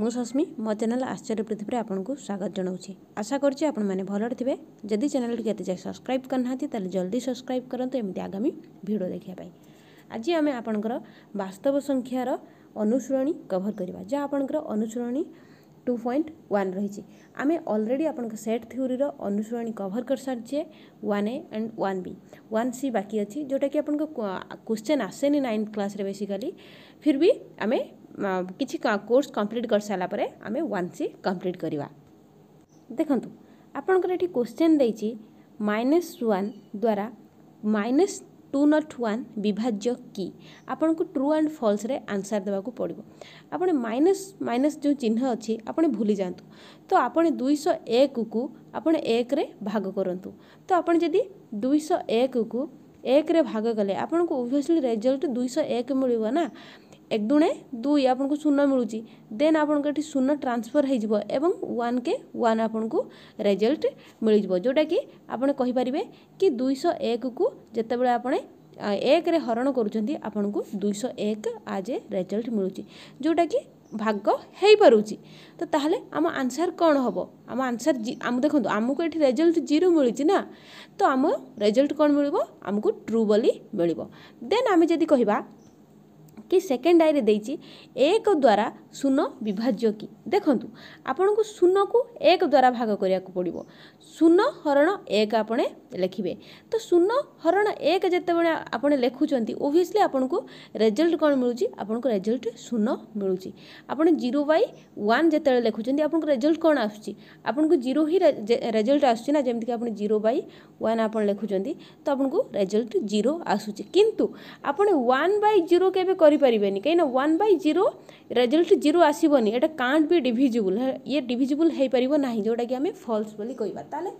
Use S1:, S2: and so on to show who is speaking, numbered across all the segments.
S1: ମୁଁ ସସ୍ମି ମୋ ଚ୍ୟାନେଲ୍ ଆଶ୍ଚର୍ଯ୍ୟ ପୃଥିବୀରେ ଆପଣଙ୍କୁ ସ୍ୱାଗତ ଜଣାଉଛି ଆଶା କରୁଛି ଆପଣମାନେ ଭଲରେ ଥିବେ ଯଦି ଚ୍ୟାନେଲ୍ଟିକୁ ଏତେ ଯାଏ ସବସ୍କ୍ରାଇବ୍ କରିନାହାନ୍ତି ତାହେଲେ ଜଲ୍ଦି ସବସ୍କ୍ରାଇବ୍ କରନ୍ତୁ ଏମିତି ଆଗାମୀ ଭିଡ଼ିଓ ଦେଖିବା ପାଇଁ ଆଜି ଆମେ ଆପଣଙ୍କର ବାସ୍ତବ ସଂଖ୍ୟାର ଅନୁଶୀଳନୀ କଭର୍ କରିବା ଯାହା ଆପଣଙ୍କର ଅନୁଶୀଳନୀ ଟୁ ପଏଣ୍ଟ ୱାନ୍ ରହିଛି ଆମେ ଅଲରେଡ଼ି ଆପଣଙ୍କ ସେଟ୍ ଥିଓରିର ଅନୁଶୀଳନୀ କଭର୍ କରିସାରିଛେ one A and one B one C ବାକି ଅଛି ଯେଉଁଟାକି ଆପଣଙ୍କ କୋଶ୍ଚେନ୍ ଆସେନି ନାଇନ୍ଥ କ୍ଲାସ୍ରେ ବେସିକାଲି ଫିର୍ ବି ଆମେ କିଛି କୋର୍ସ କମ୍ପ୍ଲିଟ୍ କରିସାରିଲା ପରେ ଆମେ ୱାନ୍ ସି କମ୍ପ୍ଲିଟ୍ କରିବା ଦେଖନ୍ତୁ ଆପଣଙ୍କର ଏଠି କୋଶ୍ଚେନ୍ ଦେଇଛି ମାଇନସ୍ ୱାନ୍ ଦ୍ୱାରା ମାଇନସ୍ টু ନଟ୍ ୱାନ୍ ବିଭାଜ୍ୟ କି ଆପଣଙ୍କୁ ଟ୍ରୁ ଆଣ୍ଡ ଫଲ୍ସରେ ଆନ୍ସର୍ ଦେବାକୁ ପଡ଼ିବ ଆପଣ ମାଇନସ୍ ମାଇନସ୍ ଯେଉଁ ଚିହ୍ନ ଅଛି ଆପଣ ଭୁଲିଯାଆନ୍ତୁ ତ ଆପଣ ଦୁଇଶହ ଏକକୁ ଆପଣ ଏକରେ ଭାଗ କରନ୍ତୁ ତ ଆପଣ ଯଦି ଦୁଇଶହ ଏକକୁ ଏକରେ ଭାଗ କଲେ ଆପଣଙ୍କୁ ଓଭିୟସ୍ଲି ରେଜଲ୍ଟ ଦୁଇଶହ ଏକ ମିଳିବ ନା এক দুণে দুই আপনার শূন্য মিলুচি দেন আপনার এটি শূন্য ট্রান্সফর হয়ে যাব এবং ওয়ান কে ওয়ান আপনার রেজল্ট মিলি যাব যেটা কি আপনার কহিপারে কি দুইশ এক কু যেতবে আপনার একরে হরণ করছেন আপনার দুইশ এক আজ এ রেজল্ট মিলুচি যেটা কি ভাগ ହେଇପାରୁଛି ତ ତାହେଲେ ଆମ ଆନ୍ସର୍ କ'ଣ ହେବ ଆମ ଆନ୍ସର୍ ଆମ ଦେଖନ୍ତୁ ଆମକୁ ଏଠି ରେଜଲ୍ଟ ଜିରୋ ମିଳୁଛି ନା ତ ଆମ ରେଜଲ୍ଟ କ'ଣ ମିଳିବ ଆମକୁ ଟ୍ରୁ ବୋଲି ମିଳିବ ଦେନ୍ ଆମେ ଯଦି କହିବା କି ସେକେଣ୍ଡ ଡାଇରେ ଦେଇଛି ଏକ ଦ୍ୱାରା ଶୂନ ବିଭାଜ୍ୟ କି ଦେଖନ୍ତୁ ଆପଣଙ୍କୁ ଶୂନକୁ ଏକ ଦ୍ୱାରା ଭାଗ କରିବାକୁ ପଡ଼ିବ ଶୂନ ହରଣ ଏକ ଆପଣ ଲେଖିବେ ତ ଶୂନ ହରଣ ଏକ ଯେତେବେଳେ ଆପଣ ଲେଖୁଛନ୍ତି ଓଭିୟସ୍ଲି ଆପଣଙ୍କୁ ରେଜଲ୍ଟ କ'ଣ ମିଳୁଛି ଆପଣଙ୍କୁ ରେଜଲ୍ଟ ଶୂନ ମିଳୁଛି ଆପଣ ଜିରୋ ବାଇ ୱାନ୍ ଯେତେବେଳେ ଲେଖୁଛନ୍ତି ଆପଣଙ୍କୁ ରେଜଲ୍ଟ କ'ଣ ଆସୁଛି ଆପଣଙ୍କୁ ଜିରୋ ହିଁ ରେଜଲ୍ଟ ଆସୁଛି ନା ଯେମିତିକି ଆପଣ ଜିରୋ ବାଇ ୱାନ୍ ଆପଣ ଲେଖୁଛନ୍ତି ତ ଆପଣଙ୍କୁ ରେଜଲ୍ଟ ଜିରୋ ଆସୁଛି କିନ୍ତୁ ଆପଣ ୱାନ୍ ବାଇ ଜିରୋ କେବେ କରି କହିପାରିବେନି କାହିଁକିନା one by zero result zero ଆସିବନି ଏଇଟା କାଣ୍ଟ ବି ଡିଭିଜିବୁଲ୍ ଇଏ ଡିଭିଜିବୁଲ୍ ହେଇପାରିବ ନାହିଁ ଯେଉଁଟାକି ଆମେ ଫଲ୍ସ ବୋଲି କହିବା ତାହେଲେ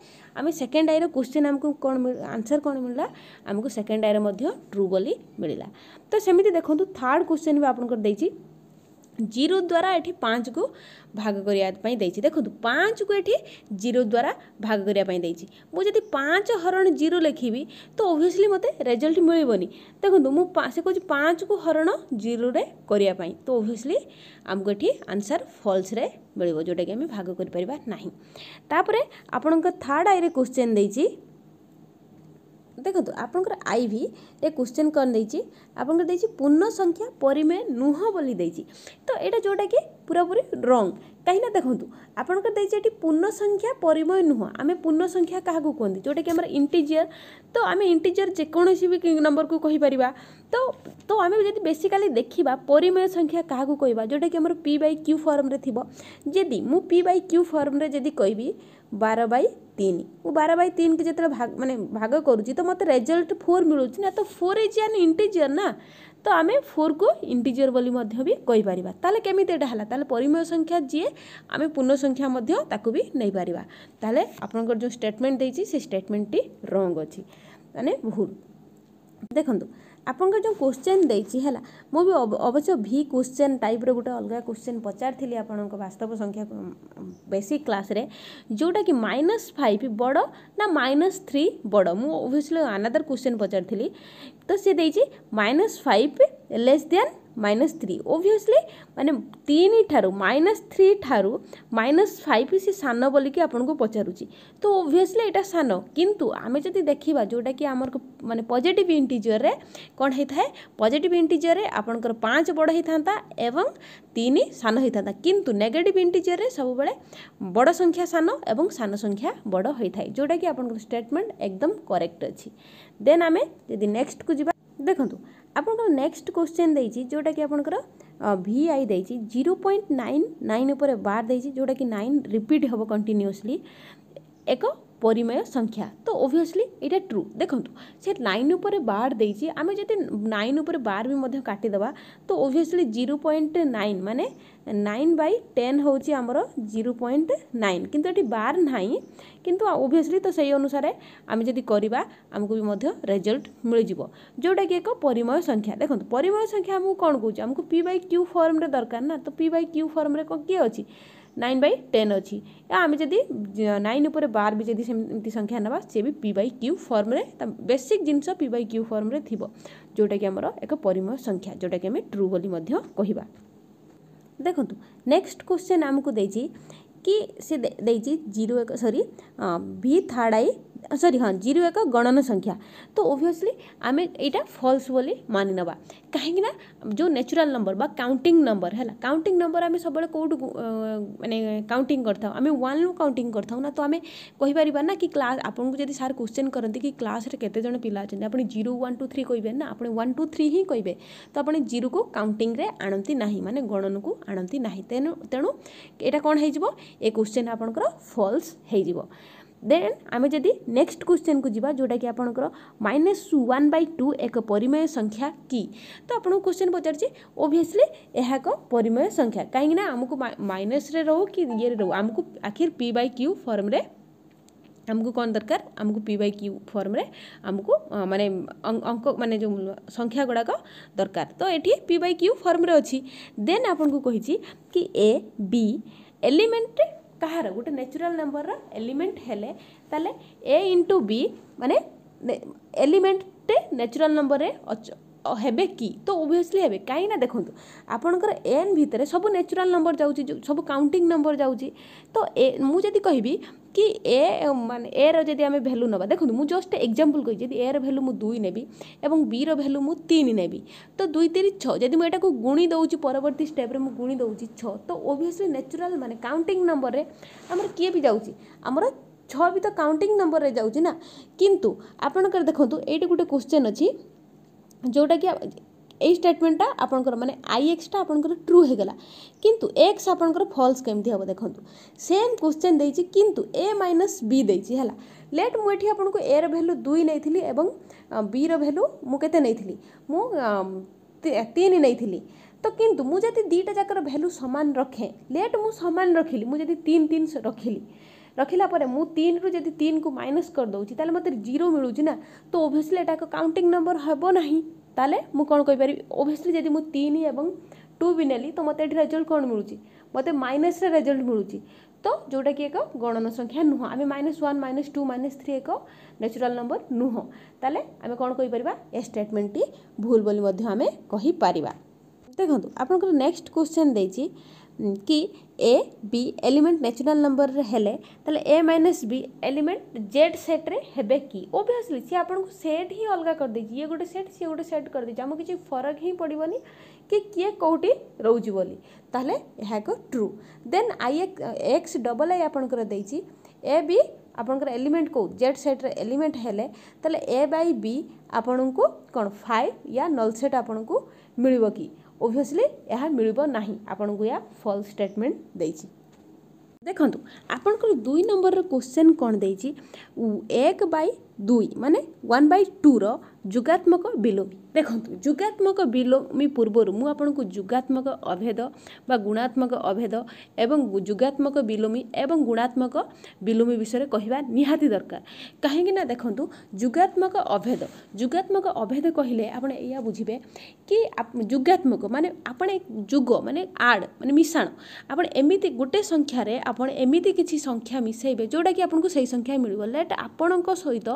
S1: ଆମେ ସେକେଣ୍ଡ ଆଇର କ୍ୱେଶ୍ଚିନ୍ ଆମକୁ କ'ଣ ଆନ୍ସର୍ କ'ଣ ମିଳିଲା ଆମକୁ ସେକେଣ୍ଡ ଆଇର ମଧ୍ୟ ଟ୍ରୁ ବୋଲି ମିଳିଲା ତ ସେମିତି ଦେଖନ୍ତୁ ଥାର୍ଡ଼ କ୍ୱେଶ୍ଚିନ୍ ବି ଆପଣଙ୍କର ଦେଇଛି জিরো দ্বারা এটি পাঁচকু ভাগ করা দিয়েছি দেখুন পাঁচকু এটি জিরো দ্বারা ভাগ করা দিয়েছি মু যদি পাঁচ হরণ জিরো লেখিবি তো অভিয়সলি মতো রেজল্ট মিলবনি দেখুন মু সে কହୁଛି পাঁচকু হরণ জিরোরে করা তো অভিয়সলি আমি এটি আনসার ফলসরে মিলব যেটাকি আমি ভাগ করে পারা না তাপরে আপনার থার্ড আইরে কোশ্চেন দিয়েছি ଦେଖନ୍ତୁ ଆପଣଙ୍କର ଆଇ ଭିରେ କୋଶ୍ଚିନ୍ କ'ଣ ଦେଇଛି ଆପଣଙ୍କର ଦେଇଛି ପୂର୍ଣ୍ଣ ସଂଖ୍ୟା ପରିମେୟ ନୁହଁ ବୋଲି ଦେଇଛି ତ ଏଇଟା ଯେଉଁଟାକି ପୁରାପୁରି ରଙ୍ଗ କାହିଁକିନା ଦେଖନ୍ତୁ ଆପଣଙ୍କର ଦେଇଛି ଏଠି ପୂର୍ଣ୍ଣ ସଂଖ୍ୟା ପରିମୟ ନୁହଁ ଆମେ ପୂର୍ଣ୍ଣ ସଂଖ୍ୟା କାହାକୁ କୁହନ୍ତି ଯେଉଁଟାକି ଆମର ଇଣ୍ଟିଜିୟର ତ ଆମେ ଇଣ୍ଟିଜିୟର ଯେକୌଣସି ବି ନମ୍ବରକୁ କହିପାରିବା ତ ତ ଆମେ ଯଦି ବେସିକାଲି ଦେଖିବା ପରିମୟ ସଂଖ୍ୟା କାହାକୁ କହିବା ଯେଉଁଟାକି ଆମର ପି ବାଇ କ୍ୟୁ ଫର୍ମରେ ଥିବ ଯଦି ମୁଁ ପି ବାଇ କ୍ୟୁ ଫର୍ମରେ ଯଦି କହିବି ବାର ବାଇ ତିନି ମୁଁ ବାର ବାଇ ତିନିକି ଯେତେବେଳେ ଭାଗ ମାନେ ଭାଗ କରୁଛି ତ ମୋତେ ରେଜଲ୍ଟ ଫୋର୍ ମିଳୁଛି ନା ତ ଫୋର୍ ଇଜ୍ ଆନ୍ ଇଣ୍ଟିଜିୟର ନା ତ ଆମେ ଫୋର୍କୁ ଇଣ୍ଟିଜିୟର ବୋଲି ମଧ୍ୟ ବି କହିପାରିବା ତାହେଲେ କେମିତି ଏଇଟା ହେଲା ତାହେଲେ ପରିମେୟ ସଂଖ୍ୟା ଯିଏ ଆମେ ପୂର୍ଣ୍ଣ ସଂଖ୍ୟା ମଧ୍ୟ ତାକୁ ବି ନେଇପାରିବା ତାହେଲେ ଆପଣଙ୍କର ଯେଉଁ ଷ୍ଟେଟମେଣ୍ଟ ଦେଇଛି ସେ ଷ୍ଟେଟମେଣ୍ଟଟି ରଙ୍ଗ ଅଛି ମାନେ ଭୁଲ ଦେଖନ୍ତୁ ଆପଣଙ୍କର ଯେଉଁ କୋଶ୍ଚେନ୍ ଦେଇଛି ହେଲା ମୁଁ ବି ଅବଶ୍ୟ ଭି କୋଶ୍ଚେନ୍ ଟାଇପ୍ର ଗୋଟେ ଅଲଗା କୋଶ୍ଚେନ୍ ପଚାରିଥିଲି ଆପଣଙ୍କ ବାସ୍ତବ ସଂଖ୍ୟା ବେସିକ୍ କ୍ଲାସ୍ରେ ଯେଉଁଟାକି ମାଇନସ୍ ଫାଇଭ୍ ବଡ଼ ନା ମାଇନସ୍ ଥ୍ରୀ ବଡ଼ ମୁଁ ଓଭିୟସ୍ଲି ଆନାଦର କୋଶ୍ଚେନ୍ ପଚାରିଥିଲି ତ ସେ ଦେଇଛି minus five less than minus three obviously माने तीन ठार माइनस थ्री ठार माइनस फाइव सी सान बोलिकी ଆପଣଙ୍କୁ ପଚାରୁଛି ତ ଓଭିୟସଲି ଏଇଟା ସାନ କିନ୍ତୁ ଆମେ ଯଦି ଦେଖିବା ଯେଉଁଟାକି ଆମର ମାନେ ପଜିଟିଭ୍ ଇଣ୍ଟିଜିଅରରେ କ'ଣ ହେଇଥାଏ ପଜିଟିଭ୍ ଇଣ୍ଟିଜିଅରରେ ଆପଣଙ୍କର ପାଞ୍ଚ ବଡ଼ ହେଇଥାନ୍ତା ଏବଂ ତିନି ସାନ ହେଇଥାନ୍ତା କିନ୍ତୁ ନେଗେଟିଭ୍ ଇଣ୍ଟିଜିଅରରେ ସବୁବେଳେ ବଡ଼ ସଂଖ୍ୟା ସାନ ଏବଂ ସାନ ସଂଖ୍ୟା ବଡ଼ ହୋଇଥାଏ ଯେଉଁଟାକି ଆପଣଙ୍କର ଷ୍ଟେଟମେଣ୍ଟ ଏକଦମ କରେକ୍ଟ ଅଛି ଦେନ୍ ଆମେ ଯଦି ନେକ୍ସଟକୁ ଯିବା ଦେଖନ୍ତୁ ଆପଣଙ୍କର ନେକ୍ସଟ କୋଶ୍ଚେନ୍ ଦେଇଛି ଯେଉଁଟାକି ଆପଣଙ୍କର ଭି ଆଇ ଦେଇଛି ଜିରୋ ପଏଣ୍ଟ ନାଇନ୍ ନାଇନ୍ ଉପରେ ବାର ଦେଇଛି ଯେଉଁଟାକି ନାଇନ୍ ରିପିଟ୍ ହେବ କଣ୍ଟିନ୍ୟୁଅସ୍ଲି ଏକ পরিমেয় সংখ্যা তো ওভিয়সলি এটা ট্রু দেখুন সে নাইন উপরে বার দিয়েছি আমি যদি নাইন উপরে বার বি মধ্যে কাটিদেবা তো ওভিয়সলি জিরো পয়েন্ট নাইন মানে নাইন বাই টেন হচ্ছে আমার জিরো পয়েন্ট নাইন কিন্তু এটি বার নাই কিন্তু ওভিয়সলি তো সেই অনুসারে আমি যদি করা আমি মধ্যে রেজল্ট মিলিযোগ যেটাকি এক পরিময় সংখ্যা দেখুন পরিময় সংখ্যা আমি কম কৌছি আমি পি বাই কিউ ফর্মরে দরকার না তো পি বাই কিউ ফর্মরে কে অ নাইন বাই টেন অছি আমি যদি নাইন উপরে বার বি যদি সেমি সংখ্যা নেবা সে বি পি বাই কিউ ফর্মরে বেসিক জিনিস পি বাই কিউ ফর্মরে থিব যেটা কি আমার এক পরিময় সংখ্যা যেটা কি আমি ট্রু বলি মধ্য কহিবা দেখন্তু নেক্সট কোশ্চেন আমাকে দেইছি कि C zero sorry V third I sorry ହଁ ଜିରୋ ଏକ ଗଣନ ସଂଖ୍ୟା ତ ଓଭିଅସ୍ଲି ଆମେ ଏଇଟା ଫଲ୍ସ ବୋଲି ମାନି ନେବା କାହିଁକି ନା ଯେଉଁ ନ୍ୟାଚୁରାଲ୍ ନମ୍ବର ବା କାଉଣ୍ଟିଂ ନମ୍ବର ହେଲା କାଉଣ୍ଟିଂ ନମ୍ବର ଆମେ ସବୁବେଳେ କେଉଁଠୁ ମାନେ କାଉଣ୍ଟିଂ କରିଥାଉ ଆମେ ୱାନ୍ରୁ କାଉଣ୍ଟିଂ କରିଥାଉ ନା ତ ଆମେ କହିପାରିବା ନା କି କ୍ଲାସ୍ ଆପଣଙ୍କୁ ଯଦି ସାର୍ କୋଶ୍ଚେନ୍ କରନ୍ତି କି କ୍ଲାସ୍ରେ କେତେଜଣ ପିଲା ଅଛନ୍ତି ଆପଣ ଜିରୋ ୱାନ୍ ଟୁ ଥ୍ରୀ କହିବେ ନା ଆପଣ ୱାନ୍ ଟୁ ଥ୍ରୀ ହିଁ କହିବେ ତ ଆପଣ ଜିରୋକୁ କାଉଣ୍ଟିଂରେ ଆଣନ୍ତି ନାହିଁ ମାନେ ଗଣନକୁ ଆଣନ୍ତି ନାହିଁ ତେଣୁ ତେଣୁ ଏଇଟା କ'ଣ ହେଇଯିବ ଏ କୋଶ୍ଚେନ୍ ଆପଣଙ୍କର ଫଲ୍ସ ହେଇଯିବ ଦେନ୍ ଆମେ ଯଦି ନେକ୍ସଟ କ୍ୱେଶ୍ଚନକୁ ଯିବା ଯେଉଁଟାକି ଆପଣଙ୍କର ମାଇନସ୍ ୱାନ୍ ବାଇ ଟୁ ଏକ ପରିମେୟ ସଂଖ୍ୟା କି ତ ଆପଣଙ୍କୁ କ୍ୱେଶ୍ଚନ ପଚାରୁଛି ଓଭିୟସଲି ଏହା ଏକ ପରିମେୟ ସଂଖ୍ୟା କାହିଁକିନା ଆମକୁ ମାଇନସ୍ରେ ରହୁ କି ଇଏରେ ରହୁ ଆମକୁ ଆଖିର ପି ବାଇ କ୍ୟୁ ଫର୍ମରେ ଆମକୁ କ'ଣ ଦରକାର ଆମକୁ ପି ବାଇ କ୍ୟୁ ଫର୍ମରେ ଆମକୁ ମାନେ ଅଙ୍କ ମାନେ ଯେଉଁ ସଂଖ୍ୟା ଗୁଡ଼ାକ ଦରକାର ତ ଏଠି ପି ବାଇ କ୍ୟୁ ଫର୍ମରେ ଅଛି ଦେନ୍ ଆପଣଙ୍କୁ କହିଛି କି ଏ ବି ଏଲିମେଣ୍ଟ କାହାର ଗୋଟେ ନ୍ୟାଚୁରାଲ୍ ନମ୍ବରର ଏଲିମେଣ୍ଟ ହେଲେ ତାହେଲେ ଏ ଇଣ୍ଟୁ ବି ମାନେ ଏଲିମେଣ୍ଟଟେ ନ୍ୟାଚୁରାଲ୍ ନମ୍ବରରେ ହେବେ କି ତ ଓଭିୟସ୍ଲି ହେବେ କାହିଁକିନା ଦେଖନ୍ତୁ ଆପଣଙ୍କର ଏନ୍ ଭିତରେ ସବୁ ନ୍ୟାଚୁରାଲ୍ ନମ୍ବର ଯାଉଛି ସବୁ କାଉଣ୍ଟିଂ ନମ୍ବର ଯାଉଛି ତ ଏ ମୁଁ ଯଦି କହିବି କି ଏ ମାନେ ଏର ଯଦି ଆମେ ଭ୍ୟାଲୁ ନେବା ଦେଖନ୍ତୁ ମୁଁ ଜଷ୍ଟ ଏକ୍ଜାମ୍ପଲ୍ କହିଛି ଯଦି ଏର ଭ୍ୟାଲୁ ମୁଁ ଦୁଇ ନେବି ଏବଂ ବିର ଭ୍ୟାଲୁ ମୁଁ ତିନି ନେବି ତ ଦୁଇ ତିନି ଛଅ ଯଦି ମୁଁ ଏଟାକୁ ଗୁଣି ଦେଉଛି ପରବର୍ତ୍ତୀ ଷ୍ଟେପ୍ରେ ମୁଁ ଗୁଣି ଦେଉଛି ଛଅ ତ ଓଭିୟସ୍ଲି ନ୍ୟାଚୁରାଲ୍ ମାନେ କାଉଣ୍ଟିଂ ନମ୍ବରରେ ଆମର କିଏ ବି ଯାଉଛି ଆମର ଛଅ ବି ତ କାଉଣ୍ଟିଂ ନମ୍ବରରେ ଯାଉଛି ନା କିନ୍ତୁ ଆପଣଙ୍କର ଦେଖନ୍ତୁ ଏଇଠି ଗୋଟେ କୋଶ୍ଚେନ୍ ଅଛି ଯେଉଁଟାକି এই ষ্টেটমেন্টটা আপনার মানে আই এক্সটা আপনার ট্রু হয়ে গেল কিন্তু এক্স আপনার ফলস কেমতি হব দেখুন সেম কোশ্চেন দিয়েছি কিন্তু এ মাইনস বি দিয়েছি হল লেট মু এটি আপনার এ ভ্যালু দুই নেইলি এবং বি ভ্যালু মু কেতে নেইলি মু তিন নেইলি তো কিন্তু মু যদি দুইটা যাকর ভ্যালু সমান রখে লেট মু সমান রখিলি মু যদি তিন তিন রখিলি रखिला मु तीन रु जब तीन को माइनस करदे तो मत जीरो मिलूँ ना तो ओभियसली काउंटिंग नंबर हे ना ताल कौन कहीपरि ओभियसली जब मुझे तीन और टू भी नेली तो मत ये रेजल्ट कौन मिलूँ मत माइनस रेजल्ट मिलूँ तो जोटा कि एक गणन संख्या नुह आम minus one minus two minus three एक न्याचुराल नंबर नुह ताल आम कौन कहीपर ए स्टेटमेंट टी भूल बोली आम कहीपर देखु आप नेक्स्ट क्वेश्चन देखिए कि A B element natural number हेले तले A minus B element Z सेट्रे हे कि ओभीअसली सी आपको सेट ही अलग कर दे ये गोटे सेट सी गोटे सेट कर देखो किसी फरक ही पड़े कि किए कौटी रोज बोली तेल यह ट्रु दे आई एक्स डबल आई आपंकर ए बी आपंकर एलिमेंट कौ जेड सेट्रे एलिमेंट हेले तेल ए बी आपन को कौन फाइव या नल सेट आपन को मिल कि ଓଭିଅସ୍ଲି ଏହା ମିଳିବ ନାହିଁ ଆପଣଙ୍କୁ ଏହା ଫଲ୍ ଷ୍ଟେଟମେଣ୍ଟ ଦେଇଛି ଦେଖନ୍ତୁ ଆପଣଙ୍କର ଦୁଇ ନମ୍ବରର କୋଶ୍ଚେନ୍ କ'ଣ ଦେଇଛି ଏକ ବାଇ ଦୁଇ ମାନେ ୱାନ୍ ବାଇ ଟୁର ଯୁଗାତ୍ମକ ବିଲୋମୀ ଦେଖନ୍ତୁ ଯୁଗାତ୍ମକ ବିଲୋମୀ ପୂର୍ବରୁ ମୁଁ ଆପଣଙ୍କୁ ଯୁଗାତ୍ମକ ଅଭେଦ ବା ଗୁଣାତ୍ମକ ଅଭେଦ ଏବଂ ଯୁଗାତ୍ମକ ବିଲୋମୀ ଏବଂ ଗୁଣାତ୍ମକ ବିଲୋମୀ ବିଷୟରେ କହିବା ନିହାତି ଦରକାର କାହିଁକି ନା ଦେଖନ୍ତୁ ଯୁଗାତ୍ମକ ଅଭେଦ ଯୁଗାତ୍ମକ ଅଭେଦ କହିଲେ ଆପଣ ଏଇଆ ବୁଝିବେ କି ଯୁଗାତ୍ମକ ମାନେ ଆପଣ ଯୁଗ ମାନେ ଆଡ଼ ମାନେ ମିଶାଣ ଆପଣ ଏମିତି ଗୋଟେ ସଂଖ୍ୟାରେ ଆପଣ ଏମିତି କିଛି ସଂଖ୍ୟା ମିଶାଇବେ ଯେଉଁଟାକି ଆପଣଙ୍କୁ ସେଇ ସଂଖ୍ୟା ମିଳିବ ଲେଟ୍ ଆପଣଙ୍କ ସହିତ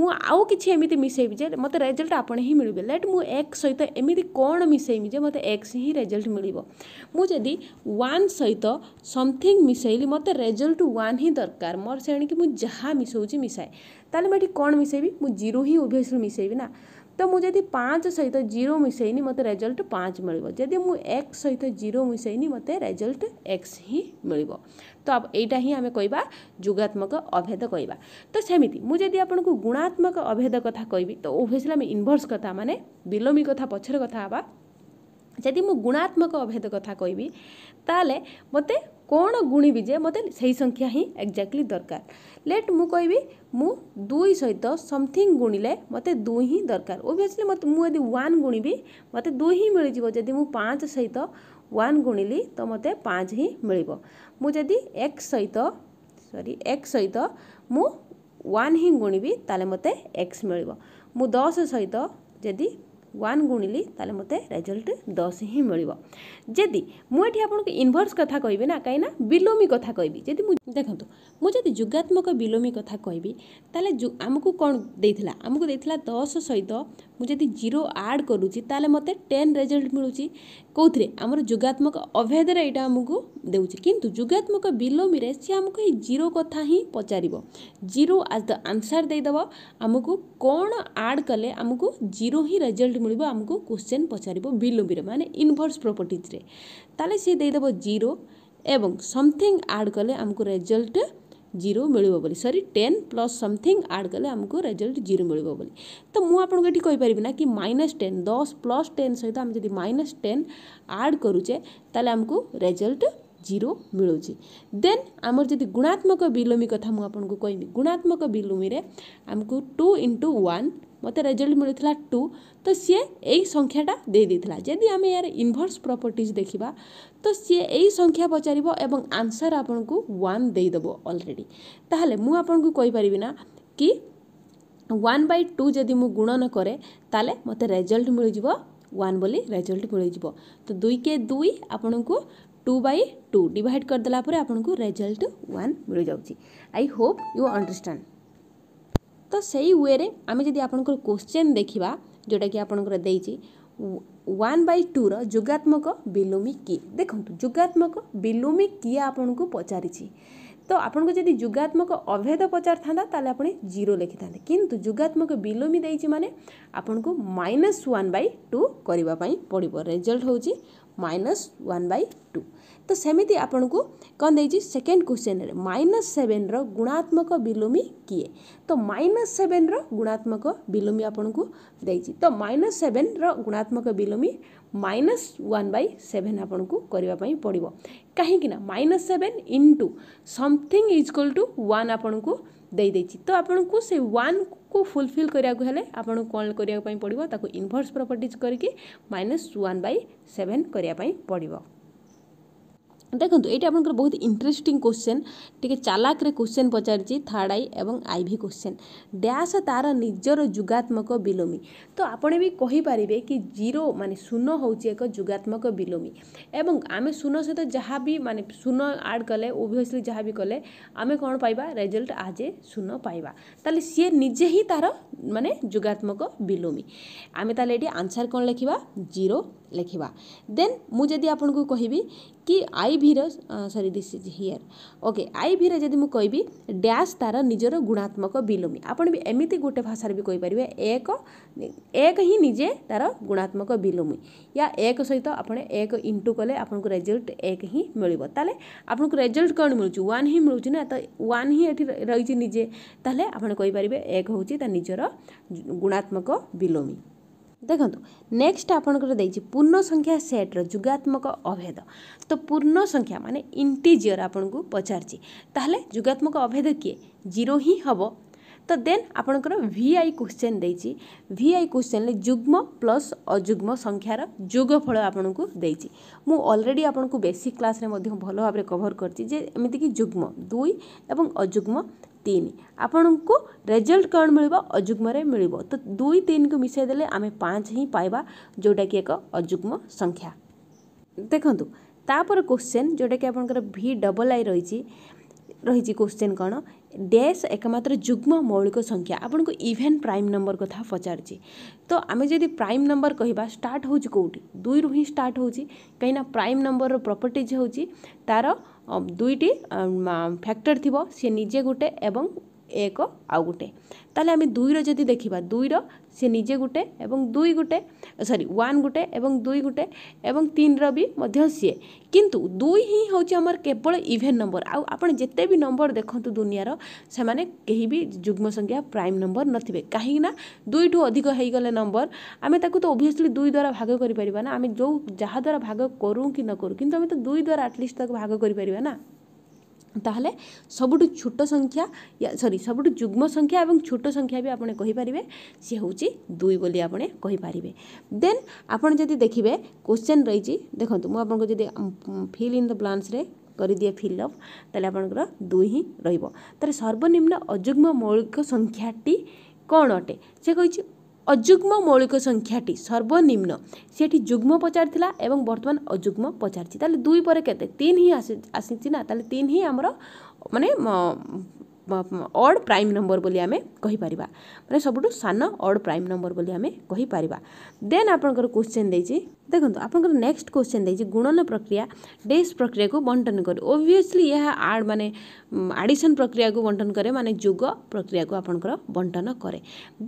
S1: ମୁଁ ଆଉ କିଛି ଏମିତି ମିଶାଇବି ଯେ ମୋତେ ରେଜଲ୍ଟ ଆପଣ ହିଁ ମିଳିବେ ଲେଟ୍ ମୁଁ ଏକ୍ ସହିତ ଏମିତି କ'ଣ ମିଶାଇବି ଯେ ମୋତେ ଏକ୍ସ ହିଁ ରେଜଲ୍ଟ ମିଳିବ ମୁଁ ଯଦି ୱାନ୍ ସହିତ ସମଥିଙ୍ଗ ମିଶାଇଲି ମୋତେ ରେଜଲ୍ଟ ୱାନ୍ ହିଁ ଦରକାର ମୋର ସେ ଆଣିକି ମୁଁ ଯାହା ମିଶାଉଛି ମିଶାଏ ତାହେଲେ ମୁଁ ଏଠି କ'ଣ ମିଶାଇବି ମୁଁ ଜିରୋ ହିଁ ଓଭିୟସ୍ଲି ମିଶାଇବି ନା ତ ମୁଁ ଯଦି ପାଞ୍ଚ ସହିତ ଜିରୋ ମିଶାଇନି ମୋତେ ରେଜଲ୍ଟ ପାଞ୍ଚ ମିଳିବ ଯଦି ମୁଁ ଏକ୍ସ ସହିତ ଜିରୋ ମିଶାଇନି ମୋତେ ରେଜଲ୍ଟ ଏକ୍ସ ହିଁ ମିଳିବ ତ ଏଇଟା ହିଁ ଆମେ କହିବା ଯୁଗାତ୍ମକ ଅଭେଦ କହିବା ତ ସେମିତି ମୁଁ ଯଦି ଆପଣଙ୍କୁ ଗୁଣାତ୍ମକ ଅଭେଦ କଥା କହିବି ତ ଓଭିୟସ୍ଲି ଆମେ ଇନଭର୍ସ କଥା ମାନେ ବିଲୋମୀ କଥା ପଛରେ କଥା ହେବା ଯଦି ମୁଁ ଗୁଣାତ୍ମକ ଅଭେଦ କଥା କହିବି ତାହେଲେ ମୋତେ କ'ଣ ଗୁଣିବି ଯେ ମୋତେ ସେହି ସଂଖ୍ୟା ହିଁ ଏକ୍ଜାକ୍ଟଲି ଦରକାର ଲେଟ୍ ମୁଁ କହିବି ମୁଁ ଦୁଇ ସହିତ ସମଥିଙ୍ଗ ଗୁଣିଲେ ମୋତେ ଦୁଇ ହିଁ ଦରକାର ଓଭିୟସ୍ଲି ମୋତେ ମୁଁ ଯଦି ୱାନ୍ ଗୁଣିବି ମୋତେ ଦୁଇ ହିଁ ମିଳିଯିବ ଯଦି ମୁଁ ପାଞ୍ଚ ସହିତ ୱାନ୍ ଗୁଣିଲି ତ ମୋତେ ପାଞ୍ଚ ହିଁ ମିଳିବ ମୁଁ ଯଦି ଏକ୍ସ ସହିତ ସରି ଏକ୍ସ ସହିତ ମୁଁ ୱାନ୍ ହିଁ ଗୁଣିବି ତାହେଲେ ମୋତେ ଏକ୍ସ ମିଳିବ ମୁଁ ଦଶ ସହିତ ଯଦି ୱାନ୍ ଗୁଣିଲି ତାହେଲେ ମୋତେ ରେଜଲ୍ଟ ଦଶ ହିଁ ମିଳିବ ଯଦି ମୁଁ ଏଠି ଆପଣଙ୍କୁ ଇନଭର୍ସ କଥା କହିବି ନା କାହିଁକିନା ବିଲୋମୀ କଥା କହିବି ଯଦି ମୁଁ ଦେଖନ୍ତୁ ମୁଁ ଯଦି ଯୁଗାତ୍ମକ ବିଲୋମୀ କଥା କହିବି ତାହେଲେ ଆମକୁ କ'ଣ ଦେଇଥିଲା ଆମକୁ ଦେଇଥିଲା ଦଶ ସହିତ ମୁଁ ଯଦି ଜିରୋ ଆଡ଼୍ କରୁଛି ତାହେଲେ ମୋତେ ଟେନ୍ ରେଜଲ୍ଟ ମିଳୁଛି କେଉଁଥିରେ ଆମର ଯୁଗାତ୍ମକ ଅଭେଦରେ ଏଇଟା ଆମକୁ ଦେଉଛି କିନ୍ତୁ ଯୁଗାତ୍ମକ ବିଲୋମୀରେ ସିଏ ଆମକୁ ଏଇ ଜିରୋ କଥା ହିଁ ପଚାରିବ ଜିରୋ ଆଜ୍ ଦ ଆନ୍ସର୍ ଦେଇଦେବ ଆମକୁ କ'ଣ ଆଡ଼୍ କଲେ ଆମକୁ ଜିରୋ ହିଁ ରେଜଲ୍ଟ ମିଳିବ ଆମକୁ କୋଶ୍ଚେନ୍ ପଚାରିବ ବିଲୋମୀରେ ମାନେ ଇନଭର୍ସ ପ୍ରପର୍ଟିଜ୍ରେ ତାହେଲେ ସିଏ ଦେଇଦେବ ଜିରୋ ଏବଂ ସମଥିଙ୍ଗ ଆଡ଼୍ କଲେ ଆମକୁ ରେଜଲ୍ଟ ଜିରୋ ମିଳିବ ବୋଲି sorry ten plus something add କଲେ ଆମକୁ ରେଜଲ୍ଟ ଜିରୋ ମିଳିବ ବୋଲି ତ ମୁଁ ଆପଣଙ୍କୁ ଏଠି କହିପାରିବି ନା କି ମାଇନସ୍ ଟେନ୍ ଦଶ ପ୍ଲସ୍ ଟେନ୍ ସହିତ ଆମେ ଯଦି ମାଇନସ୍ ଟେନ୍ ଆଡ଼୍ କରୁଛେ ତାହେଲେ ଆମକୁ ରେଜଲ୍ଟ ଜିରୋ ମିଳୁଛି ଦେନ୍ ଆମର ଯଦି ଗୁଣାତ୍ମକ ବିଲୋମୀ କଥା ମୁଁ ଆପଣଙ୍କୁ କହିବି ଗୁଣାତ୍ମକ ବିଲୋମୀରେ ଆମକୁ ଟୁ ଇଣ୍ଟୁ ୱାନ୍ ମୋତେ ରେଜଲ୍ଟ ମିଳିଥିଲା ଟୁ ତ ସିଏ ଏଇ ସଂଖ୍ୟାଟା ଦେଇଦେଇଥିଲା ଯଦି ଆମେ ଏହାର ଇନଭର୍ସ ପ୍ରପର୍ଟିଜ୍ ଦେଖିବା ତ ସିଏ ଏଇ ସଂଖ୍ୟା ପଚାରିବ ଏବଂ ଆନ୍ସର୍ ଆପଣଙ୍କୁ ୱାନ୍ ଦେଇଦେବ ଅଲରେଡ଼ି ତାହେଲେ ମୁଁ ଆପଣଙ୍କୁ କହିପାରିବି ନା କି ୱାନ୍ ବାଇ ଟୁ ଯଦି ମୁଁ ଗୁଣନ କରେ ତାହେଲେ ମୋତେ ରେଜଲ୍ଟ ମିଳିଯିବ ୱାନ୍ ବୋଲି ରେଜଲ୍ଟ ମିଳିଯିବ ତ ଦୁଇ କେ ଦୁଇ ଆପଣଙ୍କୁ ଟୁ ବାଇ ଟୁ ଡିଭାଇଡ଼ କରିଦେଲା ପରେ ଆପଣଙ୍କୁ ରେଜଲ୍ଟ ୱାନ୍ ମିଳିଯାଉଛି ଆଇ ହୋପ୍ ୟୁ ଅଣ୍ଡରଷ୍ଟାଣ୍ଡ ତ ସେଇ ୱେରେ ଆମେ ଯଦି ଆପଣଙ୍କର କୋଶ୍ଚେନ୍ ଦେଖିବା ଯେଉଁଟାକି ଆପଣଙ୍କର ଦେଇଛି ୱାନ୍ ବାଇ ଟୁର ଯୋଗାତ୍ମକ ବିଲୋମୀ କିଏ ଦେଖନ୍ତୁ ଯୋଗାତ୍ମକ ବିଲୋମୀ କିଏ ଆପଣଙ୍କୁ ପଚାରିଛି ତ ଆପଣଙ୍କୁ ଯଦି ଯୁଗାତ୍ମକ ଅଭେଦ ପଚାରିଥାନ୍ତା ତାହେଲେ ଆପଣ ଜିରୋ ଲେଖିଥାନ୍ତେ କିନ୍ତୁ ଯୁଗାତ୍ମକ ବିଲୋମୀ ଦେଇଛି ମାନେ ଆପଣଙ୍କୁ ମାଇନସ୍ ୱାନ୍ ବାଇ ଟୁ କରିବା ପାଇଁ ପଡ଼ିବ ରେଜଲ୍ଟ ହେଉଛି ମାଇନସ୍ ୱାନ୍ ବାଇ ଟୁ ତ ସେମିତି ଆପଣଙ୍କୁ କ'ଣ ଦେଇଛି ସେକେଣ୍ଡ କ୍ୱେଶ୍ଚନରେ ମାଇନସ୍ ସେଭେନ୍ର ଗୁଣାତ୍ମକ ବିଲୋମୀ କିଏ ତ ମାଇନସ୍ ସେଭେନ୍ର ଗୁଣାତ୍ମକ ବିଲୋମୀ ଆପଣଙ୍କୁ ଦେଇଛି ତ ମାଇନସ୍ ସେଭେନ୍ର ଗୁଣାତ୍ମକ ବିଲୋମୀ ମାଇନସ୍ ୱାନ୍ ବାଇ ସେଭେନ୍ ଆପଣଙ୍କୁ କରିବା ପାଇଁ ପଡ଼ିବ କାହିଁକିନା minus seven into something equal to one ଆପଣଙ୍କୁ ଦେଇଦେଇଛି ତ ଆପଣଙ୍କୁ ସେ ୱାନ୍କୁ ଫୁଲଫିଲ୍ କରିବାକୁ ହେଲେ ଆପଣଙ୍କୁ କ'ଣ କରିବା ପାଇଁ ପଡ଼ିବ ତାକୁ ଇନଭର୍ସ ପ୍ରପର୍ଟିଜ୍ କରିକି ମାଇନସ୍ ୱାନ୍ ବାଇ ସେଭେନ୍ କରିବା ପାଇଁ ପଡ଼ିବ અને દેખନ୍ତુ એટી આપણકો બહુત ઇન્ટરેસ્ટિંગ ક્વેશ્ચન ઠીકે ચાલાક રે ક્વેશ્ચન પછારજી થર્ડ આઈ એવંગ આઈવી ક્વેશ્ચન ડેશ તાર નિજરો જુગાત્મકો વિલોમી તો આપણે બી કહી પારીબે કે 0 માને શૂનો હોઉચે એક જુગાત્મકો વિલોમી એવંગ અમે શૂનો સતા જહાબી માને શૂનો આડ ગલે ઓબવિયસલી જહાબી કોલે અમે કોણ પાયબા રિઝલ્ટ આજે શૂનો પાયબા તલે સે નિજેહી તાર માને જુગાત્મકો વિલોમી અમે તલેડી આન્સર કોણ લખીબા 0 ଲେଖିବା ଦେନ୍ ମୁଁ ଯଦି ଆପଣଙ୍କୁ କହିବି କି ଆଇ ଭିର sorry this is here okay I ଭିର ଯଦି ମୁଁ କହିବି ଡ୍ୟାସ୍ ତା'ର ନିଜର ଗୁଣାତ୍ମକ ବିଲୋମୀ ଆପଣ ବି ଏମିତି ଗୋଟେ ଭାଷାରେ ବି କହିପାରିବେ ଏକ ଏକ ହିଁ ନିଜେ ତା'ର ଗୁଣାତ୍ମକ ବିଲୋମୀ ୟା ଏକ ସହିତ ଆପଣ ଏକ ଇଣ୍ଟୁ କଲେ ଆପଣଙ୍କୁ ରେଜଲ୍ଟ ଏକ ହିଁ ମିଳିବ ତାହେଲେ ଆପଣଙ୍କୁ ରେଜଲ୍ଟ କ'ଣ ମିଳୁଛି ୱାନ୍ ହିଁ ମିଳୁଛି ନା ତ ୱାନ୍ ହିଁ ଏଠି ରହିଛି ନିଜେ ତାହେଲେ ଆପଣ କହିପାରିବେ ଏକ ହେଉଛି ତା ନିଜର ଗୁଣାତ୍ମକ ବିଲୋମୀ ଦେଖନ୍ତୁ ନେକ୍ସଟ ଆପଣଙ୍କର ଦେଇଛି ପୂର୍ଣ୍ଣ ସଂଖ୍ୟା ସେଟ୍ର ଯୁଗାତ୍ମକ ଅଭେଦ ତ ପୂର୍ଣ୍ଣ ସଂଖ୍ୟା ମାନେ ଇଣ୍ଟିଜିଅର ଆପଣଙ୍କୁ ପଚାରିଛି ତାହେଲେ ଯୁଗାତ୍ମକ ଅଭେଦ କିଏ ଜିରୋ ହିଁ ହେବ ତ ଦେନ୍ ଆପଣଙ୍କର ଭି ଆଇ କୋଶ୍ଚେନ୍ ଦେଇଛି ଭି ଆଇ କୋଶ୍ଚେନ୍ରେ ଯୁଗ୍ମ ପ୍ଲସ୍ ଅଯୁଗ୍ମ ସଂଖ୍ୟାର ଯୋଗଫଳ ଆପଣଙ୍କୁ ଦେଇଛି ମୁଁ ଅଲରେଡ଼ି ଆପଣଙ୍କୁ ବେସିକ୍ କ୍ଲାସ୍ରେ ମଧ୍ୟ ଭଲ ଭାବରେ କଭର୍ କରିଛି ଯେ ଏମିତିକି ଯୁଗ୍ମ ଦୁଇ ଏବଂ ଅଯୁଗ୍ମ ତିନି ଆପଣଙ୍କୁ ରେଜଲ୍ଟ କ'ଣ ମିଳିବ ଅଯୁଗ୍ମରେ ମିଳିବ ତ ଦୁଇ ତିନିକୁ ମିଶାଇ ଦେଲେ ଆମେ ପାଞ୍ଚ ହିଁ ପାଇବା ଯେଉଁଟାକି ଏକ ଅଯୁଗ୍ମ ସଂଖ୍ୟା ଦେଖନ୍ତୁ ତାପରେ କୋଶ୍ଚେନ୍ ଯେଉଁଟାକି ଆପଣଙ୍କର ଭି ଡବଲ୍ ଆଇ ରହିଛି ରହିଛି କୋଶ୍ଚେନ୍ କ'ଣ ଡ୍ୟାସ୍ ଏକମାତ୍ର ଯୁଗ୍ମ ମୌଳିକ ସଂଖ୍ୟା ଆପଣଙ୍କୁ ଇଭେନ୍ ପ୍ରାଇମ୍ ନମ୍ବର କଥା ପଚାରୁଛି ତ ଆମେ ଯଦି ପ୍ରାଇମ୍ ନମ୍ବର କହିବା ଷ୍ଟାର୍ଟ ହେଉଛି କେଉଁଠି ଦୁଇରୁ ହିଁ ଷ୍ଟାର୍ଟ ହେଉଛି କାହିଁକିନା ପ୍ରାଇମ୍ ନମ୍ବରର ପ୍ରପର୍ଟିଜ୍ ହେଉଛି ତା'ର ଦୁଇଟି ଫ୍ୟାକ୍ଟର ଥିବ ସେ ନିଜେ ଗୋଟେ ଏବଂ এক আউ গোটে তাহলে আমি দুইর যদি দেখিবা দুইর সে নিজে গোটে এবং দুই গোটে সরি ওয়ান গোটে এবং দুই গোটে এবং তিনর বি মধ্যে সিয়ে কিন্তু দুই হি হচ্ছে আমার কেবল ইভেন নম্বর আউ আপনার যেতে বি নম্বর দেখন্তু দুনিয়ার সেমানে কেহি বি যুগ্ম সংখ্যা প্রাইম নম্বর নথিবে কাহিঁকি না দুইঠু অধিক হয়ে নম্বর আমি তাকে তো অভিয়সলি দুই দ্বারা ভাগ করে পারিবা না আমি যো যাহা দ্বারা ভাগ করু কি ন করু কিন্তু আমি তো দুই দ্বারা আটলিস্ট তাকে ভাগ করে পারিবা না ତାହେଲେ ସବୁଠୁ ଛୋଟ ସଂଖ୍ୟା ସରି ସବୁଠୁ ଯୁଗ୍ମ ସଂଖ୍ୟା ଏବଂ ଛୋଟ ସଂଖ୍ୟା ବି ଆପଣ କହିପାରିବେ ସିଏ ହେଉଛି ଦୁଇ ବୋଲି ଆପଣ କହିପାରିବେ ଦେନ୍ ଆପଣ ଯଦି ଦେଖିବେ କୋଶ୍ଚେନ୍ ରହିଛି ଦେଖନ୍ତୁ ମୁଁ ଆପଣଙ୍କୁ ଯଦି ଫିଲ୍ ଇନ୍ ଦ ବ୍ଲାନ୍ସରେ କରିଦିଏ ଫିଲ୍ଅପ୍ ତାହେଲେ ଆପଣଙ୍କର ଦୁଇ ହିଁ ରହିବ ତାହେଲେ ସର୍ବନିମ୍ନ ଅଯୁଗ୍ମ ମୌଳିକ ସଂଖ୍ୟାଟି କ'ଣ ଅଟେ ସେ କହିଛି ଅଯୁଗ୍ମ ମୌଳିକ ସଂଖ୍ୟାଟି ସର୍ବନିମ୍ନ ସେଠି ଯୁଗ୍ମ ପଚାରିଥିଲା ଏବଂ ବର୍ତ୍ତମାନ ଅଯୁଗ୍ମ ପଚାରିଛି ତାହେଲେ ଦୁଇ ପରେ କେତେ ତିନି ହିଁ ଆସି ଆସିଛି ନା ତାହେଲେ ତିନି ହିଁ ଆମର ମାନେ ଅଡ୍ ପ୍ରାଇମ୍ ନମ୍ବର ବୋଲି ଆମେ କହିପାରିବା ମାନେ ସବୁଠୁ ସାନ ଅଡ୍ ପ୍ରାଇମ୍ ନମ୍ବର ବୋଲି ଆମେ କହିପାରିବା ଦେନ୍ ଆପଣଙ୍କର କୋଶ୍ଚେନ୍ ଦେଇଛି ଦେଖନ୍ତୁ ଆପଣଙ୍କର ନେକ୍ସଟ କ୍ୱେଶ୍ଚନ୍ ଦେଇଛି ଗୁଣନ ପ୍ରକ୍ରିୟା ଡେସ୍ ପ୍ରକ୍ରିୟାକୁ ବଣ୍ଟନ କରେ ଓଭିୟସଲି ଏହା ମାନେ ଆଡ଼ିସନ୍ ପ୍ରକ୍ରିୟାକୁ ବଣ୍ଟନ କରେ ମାନେ ଯୋଗ ପ୍ରକ୍ରିୟାକୁ ଆପଣଙ୍କର ବଣ୍ଟନ କରେ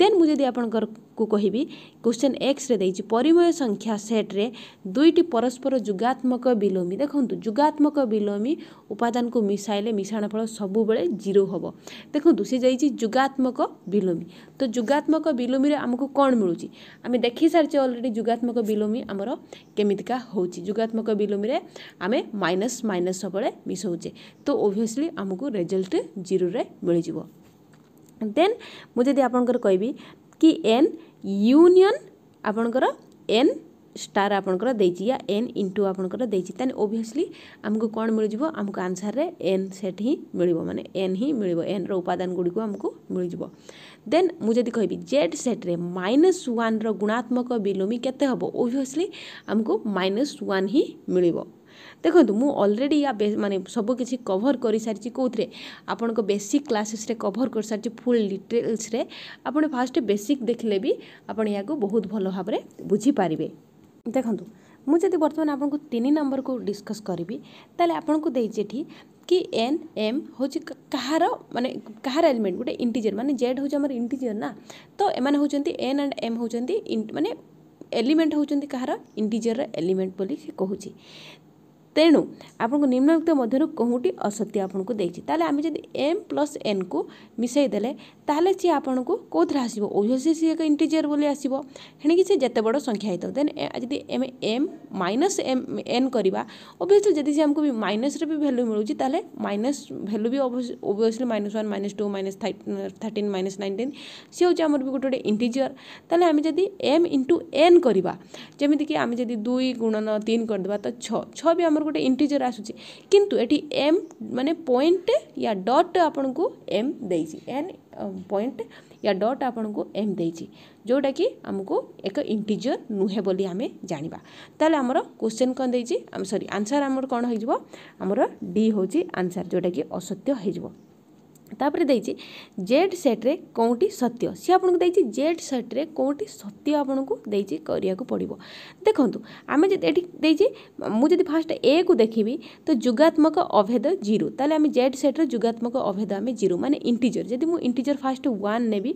S1: ଦେନ୍ ମୁଁ ଯଦି ଆପଣଙ୍କରକୁ କହିବି କ୍ୱେଶ୍ଚନ୍ ଏକ୍ସରେ ଦେଇଛି ପରିମୟ ସଂଖ୍ୟା ସେଟ୍ରେ ଦୁଇଟି ପରସ୍ପର ଯୁଗାତ୍ମକ ବିଲୋମୀ ଦେଖନ୍ତୁ ଯୁଗାତ୍ମକ ବିଲୋମୀ ଉପାଦାନକୁ ମିଶାଇଲେ ମିଶାଣ ଫଳ ସବୁବେଳେ ଜିରୋ ହେବ ଦେଖନ୍ତୁ ସେ ଯାଇଛି ଯୁଗାତ୍ମକ ବିଲୋମୀ ତ ଯୁଗାତ୍ମକ ବିଲୋମୀରେ ଆମକୁ କ'ଣ ମିଳୁଛି ଆମେ ଦେଖି ସାରିଛେ ଅଲରେଡ଼ି ଯୁଗାତ୍ମକ ବିଲୋମୀ ଆମର ଆମର କେମିତିକା ହେଉଛି ଯୁଗାତ୍ମକ ବିଲୋମରେ ଆମେ ମାଇନସ୍ ମାଇନସ୍ ସବୁବେଳେ ମିଶାଉଛେ ତ ଓଭିୟସ୍ଲି ଆମକୁ ରେଜଲ୍ଟ ଜିରୋରେ ମିଳିଯିବ ଦେନ୍ ମୁଁ ଯଦି ଆପଣଙ୍କର କହିବି କି ଏନ୍ ୟୁନିୟନ୍ ଆପଣଙ୍କର ଏନ୍ ଷ୍ଟାର୍ ଆପଣଙ୍କର ଦେଇଛି ୟା ଏନ୍ ଇଣ୍ଟୁ ଆପଣଙ୍କର ଦେଇଛି ତାହେଲେ ଓଭିୟସ୍ଲି ଆମକୁ କ'ଣ ମିଳିଯିବ ଆମକୁ ଆନ୍ସର୍ରେ ଏନ୍ ସେଟ୍ ହିଁ ମିଳିବ ମାନେ ଏନ୍ ହିଁ ମିଳିବ ଏନ୍ର ଉପାଦାନ ଗୁଡ଼ିକୁ ଆମକୁ ମିଳିଯିବ ଦେନ୍ ମୁଁ ଯଦି କହିବି ଜେଡ୍ ସେଟ୍ରେ ମାଇନସ୍ ୱାନ୍ର ଗୁଣାତ୍ମକ ବିଲୋମୀ କେତେ ହେବ ଓଭିୟସ୍ଲି ଆମକୁ ମାଇନସ୍ ୱାନ୍ ହିଁ ମିଳିବ ଦେଖନ୍ତୁ ମୁଁ ଅଲରେଡ଼ି ୟା ମାନେ ସବୁ କିଛି କଭର୍ କରିସାରିଛି କେଉଁଥିରେ ଆପଣଙ୍କ ବେସିକ୍ କ୍ଲାସେସ୍ରେ କଭର୍ କରିସାରିଛି ଫୁଲ୍ ଡିଟେଲ୍ସରେ ଆପଣ ଫାଷ୍ଟ ବେସିକ୍ ଦେଖିଲେ ବି ଆପଣ ଏହାକୁ ବହୁତ ଭଲ ଭାବରେ ବୁଝିପାରିବେ ଦେଖନ୍ତୁ ମୁଁ ଯଦି ବର୍ତ୍ତମାନ ଆପଣଙ୍କୁ ତିନି ନମ୍ବରକୁ ଡିସ୍କସ୍ କରିବି ତାହେଲେ ଆପଣଙ୍କୁ ଦେଇଛି ଏଠି କି ଏନ୍ ଏମ୍ ହେଉଛି କାହାର ମାନେ କାହାର ଏଲିମେଣ୍ଟ ଗୋଟେ ଇଣ୍ଟିଜର ମାନେ ଜେଡ୍ ହେଉଛି ଆମର ଇଣ୍ଟିଜର ନା ତ ଏମାନେ ହେଉଛନ୍ତି ଏନ୍ ଆଣ୍ଡ ଏମ୍ ହେଉଛନ୍ତି ମାନେ ଏଲିମେଣ୍ଟ ହେଉଛନ୍ତି କାହାର ଇଣ୍ଟିଜରର ଏଲିମେଣ୍ଟ ବୋଲି ସେ କହୁଛି ତେଣୁ ଆପଣଙ୍କୁ ନିମ୍ନଲିଖିତ ମଧ୍ୟରୁ କେଉଁଟି ଅସତ୍ୟ ଆପଣଙ୍କୁ ଦେଇଛି ତାହେଲେ ଆମେ ଯଦି ଏମ୍ ପ୍ଲସ୍ ଏନ୍କୁ ମିଶାଇ ଦେଲେ ତାହେଲେ ସିଏ ଆପଣଙ୍କୁ କେଉଁଥିରେ ଆସିବ ଓଭିଅସ୍ଲି ସିଏ ଏକ ଇଣ୍ଟିଜିୟର ବୋଲି ଆସିବ ହେଣିକି ସେ ଯେତେ ବଡ଼ ସଂଖ୍ୟା ହେଇଥାଉ ଦେନ୍ ଯଦି ଆମେ ଏମ୍ ମାଇନସ୍ ଏମ୍ ଏନ୍ କରିବା ଓଭିଅସ୍ଲି ଯଦି ସେ ଆମକୁ ବି ମାଇନସ୍ରେ ବି ଭ୍ୟାଲ୍ୟୁ ମିଳୁଛି ତାହେଲେ ମାଇନସ୍ ଭ୍ୟାଲ୍ୟୁ ବି obviously minus one minus two minus thirteen minus nineteen ସିଏ ହେଉଛି ଆମର ବି ଗୋଟେ ଗୋଟେ ଇଣ୍ଟିଜିୟର ତାହେଲେ ଆମେ ଯଦି ଏମ୍ ଇଣ୍ଟୁ ଏନ୍ କରିବା ଯେମିତିକି ଆମେ ଯଦି ଦୁଇ ଗୁଣନ ତିନି କରିଦେବା ତ ଛଅ ଛଅ ବି ଆମର ଆପଣଙ୍କର ଗୋଟେ ଇଣ୍ଟିଜର ଆସୁଛି କିନ୍ତୁ ଏଠି ଏମ୍ ମାନେ ପଏଣ୍ଟ ୟା ଡଟ୍ ଆପଣଙ୍କୁ ଏମ୍ ଦେଇଛି ଏନ୍ ପଏଣ୍ଟ ୟା ଡଟ୍ ଆପଣଙ୍କୁ ଏମ୍ ଦେଇଛି ଯେଉଁଟାକି ଆମକୁ ଏକ ଇଣ୍ଟିଜର ନୁହେଁ ବୋଲି ଆମେ ଜାଣିବା ତାହେଲେ ଆମର କୋଶ୍ଚେନ୍ କ'ଣ ଦେଇଛି ସରି ଆନ୍ସର୍ ଆମର କ'ଣ ହେଇଯିବ ଆମର ଡି ହେଉଛି ଆନ୍ସର୍ ଯେଉଁଟାକି ଅସତ୍ୟ ହେଇଯିବ ତାପରେ ଦେଇଛି ଜେଡ୍ ସେଟ୍ରେ କେଉଁଠି ସତ୍ୟ ସିଏ ଆପଣଙ୍କୁ ଦେଇଛି ଜେଡ୍ ସେଟ୍ରେ କେଉଁଠି ସତ୍ୟ ଆପଣଙ୍କୁ ଦେଇଛି କରିବାକୁ ପଡ଼ିବ ଦେଖନ୍ତୁ ଆମେ ଯଦି ଏଠି ଦେଇଛି ମୁଁ ଯଦି ଫାଷ୍ଟ ଏକୁ ଦେଖିବି ତ ଯୁଗାତ୍ମକ ଅଭେଦ ଜିରୋ ତାହେଲେ ଆମେ ଜେଡ୍ ସେଟ୍ର ଯୁଗାତ୍ମକ ଅଭେଦ ଆମେ ଜିରୋ ମାନେ ଇଣ୍ଟିଜର ଯଦି ମୁଁ ଇଣ୍ଟିଜର ଫାଷ୍ଟ ୱାନ୍ ନେବି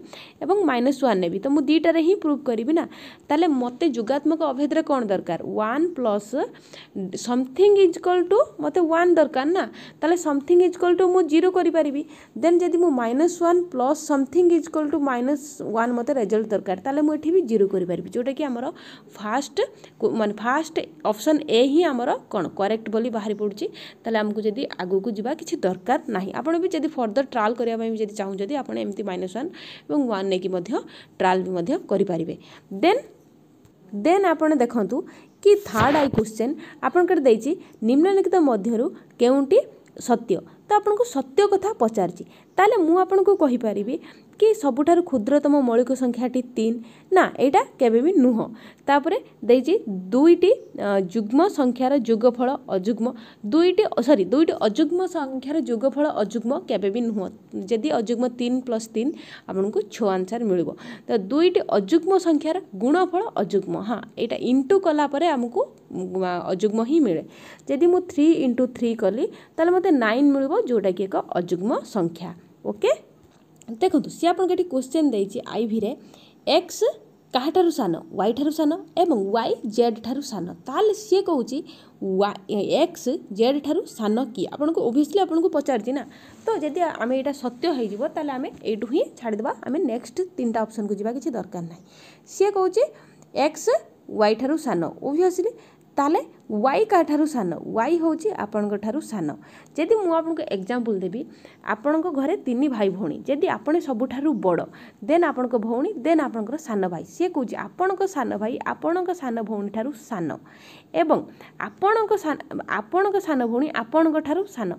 S1: ଏବଂ ମାଇନସ୍ ୱାନ୍ ନେବି ତ ମୁଁ ଦୁଇଟାରେ ହିଁ ପ୍ରୁଭ୍ କରିବି ନା ତାହେଲେ ମୋତେ ଯୁଗାତ୍ମକ ଅଭେଦରେ କ'ଣ ଦରକାର one plus something equal to ମୋତେ ୱାନ୍ ଦରକାର ନା ତାହେଲେ ସମଥିଙ୍ଗ ଇଜ୍ କଲ୍ ଟୁ ମୁଁ ଜିରୋ କରିପାରିବି देन जदि मु minus one plus something is equal to minus one मत रेजल्ट दरकार ताले मु भी जीरो करि जोटा कि हमर फास्ट मान फास्ट ऑप्शन ए ही हमर कोन करेक्ट बोली बाहरी पडुची ताले आमको जदि आगु को जिबा दरकार ना आपड़ भी जब फर्दर ट्राएल करने पई जदि चाहू माइनस वन এবং नहीं ट्राएल মধ্য ট্রায়াল বি মধ্য করিপারিবে দেন দেন আপনার দেখন্তু কি থার্ড আই কোশ্চেন ସତ୍ୟ ତ ଆପଣଙ୍କୁ ସତ୍ୟ କଥା ପଚାରିଛି ତାହେଲେ ମୁଁ ଆପଣଙ୍କୁ କହିପାରିବି କି ସବୁଠାରୁ କ୍ଷୁଦ୍ରତମ ମୌଳିକ ସଂଖ୍ୟାଟି ତିନି ନା ଏଇଟା କେବେ ବି ନୁହଁ ତାପରେ ଦେଇଛି ଦୁଇଟି ଯୁଗ୍ମ ସଂଖ୍ୟାର ଯୋଗଫଳ ଅଯୁଗ୍ମ ଦୁଇଟି ସରି ଦୁଇଟି ଅଯୁଗ୍ମ ସଂଖ୍ୟାର ଯୋଗଫଳ ଅଯୁଗ୍ମ କେବେ ବି ନୁହଁ ଯଦି ଅଯୁଗ୍ମ ତିନି ପ୍ଲସ୍ ତିନି ଆପଣଙ୍କୁ ଛଅ ଆନ୍ସର୍ ମିଳିବ ତ ଦୁଇଟି ଅଯୁଗ୍ମ ସଂଖ୍ୟାର ଗୁଣଫଳ ଅଯୁଗ୍ମ ହଁ ଏଇଟା ଇଣ୍ଟୁ କଲା ପରେ ଆମକୁ ଅଯୁଗ୍ମ ହିଁ ମିଳେ ଯଦି ମୁଁ ଥ୍ରୀ ଇଣ୍ଟୁ ଥ୍ରୀ କଲି ତାହେଲେ ମୋତେ ନାଇନ୍ ମିଳିବ ଯେଉଁଟାକି ଏକ ଅଯୁଗ୍ମ ସଂଖ୍ୟା ଓକେ ଦେଖନ୍ତୁ ସିଏ ଆପଣଙ୍କୁ ଏଠି କୋଶ୍ଚେନ୍ ଦେଇଛି ଆଇଭିରେ ଏକ୍ସ କାହାଠାରୁ ସାନ ୱାଇ ଠାରୁ ସାନ ଏବଂ ୱାଇ ଜେଡ଼୍ ଠାରୁ ସାନ ତାହେଲେ ସିଏ କହୁଛି ଏକ୍ସ ଜେଡ଼୍ ଠାରୁ ସାନ କିଏ ଆପଣଙ୍କୁ ଓଭିୟସ୍ଲି ଆପଣଙ୍କୁ ପଚାରୁଛି ନା ତ ଯଦି ଆମେ ଏଇଟା ସତ୍ୟ ହେଇଯିବ ତାହେଲେ ଆମେ ଏଇଠୁ ହିଁ ଛାଡ଼ିଦେବା ଆମେ ନେକ୍ସଟ ତିନିଟା ଅପସନ୍କୁ ଯିବା କିଛି ଦରକାର ନାହିଁ ସିଏ କହୁଛି ଏକ୍ସ ୱାଇ ଠାରୁ ସାନ ଓଭିୟସ୍ଲି ତାହେଲେ ୱାଇ କାହାଠାରୁ ସାନ ୱାଇ ହେଉଛି ଆପଣଙ୍କଠାରୁ ସାନ ଯଦି ମୁଁ ଆପଣଙ୍କୁ ଏକ୍ଜାମ୍ପଲ୍ ଦେବି ଆପଣଙ୍କ ଘରେ ତିନି ଭାଇ ଭଉଣୀ ଯଦି ଆପଣ ସବୁଠାରୁ ବଡ଼ ଦେନ୍ ଆପଣଙ୍କ ଭଉଣୀ ଦେନ୍ ଆପଣଙ୍କର ସାନ ଭାଇ ସିଏ କହୁଛି ଆପଣଙ୍କ ସାନ ଭାଇ ଆପଣଙ୍କ ସାନ ଭଉଣୀଠାରୁ ସାନ ଏବଂ ଆପଣଙ୍କ ଆପଣଙ୍କ ସାନ ଭଉଣୀ ଆପଣଙ୍କଠାରୁ ସାନ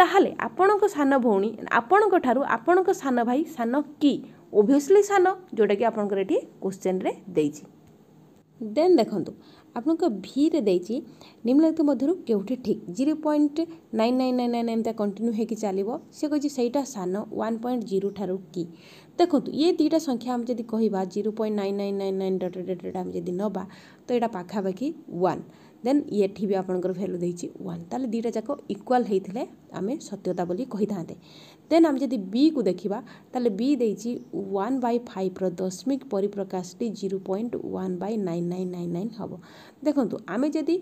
S1: ତାହେଲେ ଆପଣଙ୍କ ସାନ ଭଉଣୀ ଆପଣଙ୍କଠାରୁ ଆପଣଙ୍କ ସାନ ଭାଇ ସାନ କି ଓଭିୟସ୍ଲି ସାନ ଯେଉଁଟାକି ଆପଣଙ୍କର ଏଠି କୋଶ୍ଚେନ୍ରେ ଦେଇଛି ଦେନ୍ ଦେଖନ୍ତୁ ଆପଣଙ୍କ ଭିରେ ଦେଇଛି ନିମ୍ନଲିଖିତ ମଧ୍ୟରୁ କେଉଁଠି ଠିକ୍ zero point nine nine nine nine ଏମିତିଆ କଣ୍ଟିନ୍ୟୁ ହେଇକି ଚାଲିବ ସେ କହିଛି ସେଇଟା ସାନ ୱାନ୍ ପଏଣ୍ଟ ଜିରୋ ଠାରୁ କି ଦେଖନ୍ତୁ ଇଏ ଦୁଇଟା ସଂଖ୍ୟା ଆମେ ଯଦି କହିବା zero point nine nine nine nine dot dot dot ଆମେ ଯଦି ନେବା ତ ଏଇଟା ପାଖାପାଖି ୱାନ୍ ଦେନ୍ ଏଠି ବି ଆପଣଙ୍କର ଭ୍ୟାଲୁ ଦେଇଛି ୱାନ୍ ତାହେଲେ ଦୁଇଟା ଯାକ ଇକ୍ୱାଲ୍ ହେଇଥିଲେ ଆମେ ସତ୍ୟତା ବୋଲି କହିଥାନ୍ତେ देन आम जब बी को देखा तेल बी दे वन बै फाइव रशमिक परिप्रकाशटी zero point one by nine nine nine nine हम देखु आम जदि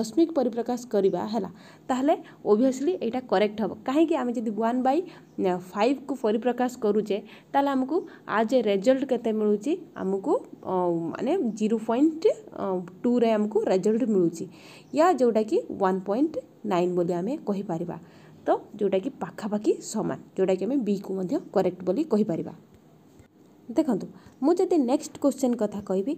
S1: दशमिक परिप्रकाश करवाला तेल ओभीयसली यहाँ करेक्ट हम कहीं आम जब वन बै फाइव को परिप्रकाश करूचे तेल आमको आज ए रेजल्ट के मिलूँ आमको मानने जीरो पॉइंट टू रेमको रेजल्ट मिलूँ या जोटा कि वन पॉइंट नाइन बोली आम कहीपर ତ ଯେଉଁଟାକି ପାଖାପାଖି ସମାନ ଯେଉଁଟାକି ଆମେ ବିକୁ ମଧ୍ୟ କରେକ୍ଟ ବୋଲି କହିପାରିବା ଦେଖନ୍ତୁ ମୁଁ ଯଦି ନେକ୍ସଟ କ୍ୱେଶ୍ଚନ୍ କଥା କହିବି